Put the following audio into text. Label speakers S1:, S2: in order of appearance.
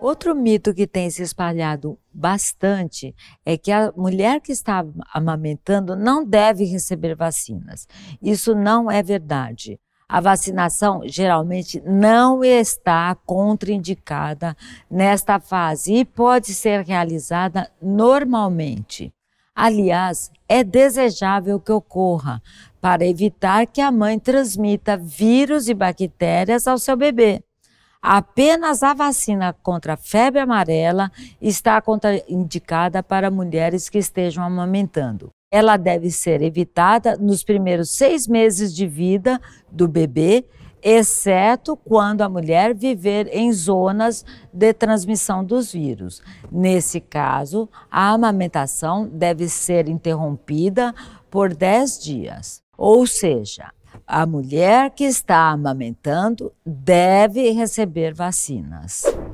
S1: Outro mito que tem se espalhado bastante é que a mulher que está amamentando não deve receber vacinas. Isso não é verdade. A vacinação geralmente não está contraindicada nesta fase e pode ser realizada normalmente. Aliás, é desejável que ocorra para evitar que a mãe transmita vírus e bactérias ao seu bebê. Apenas a vacina contra a febre amarela está contraindicada para mulheres que estejam amamentando. Ela deve ser evitada nos primeiros seis meses de vida do bebê exceto quando a mulher viver em zonas de transmissão dos vírus. Nesse caso, a amamentação deve ser interrompida por 10 dias. Ou seja, a mulher que está amamentando deve receber vacinas.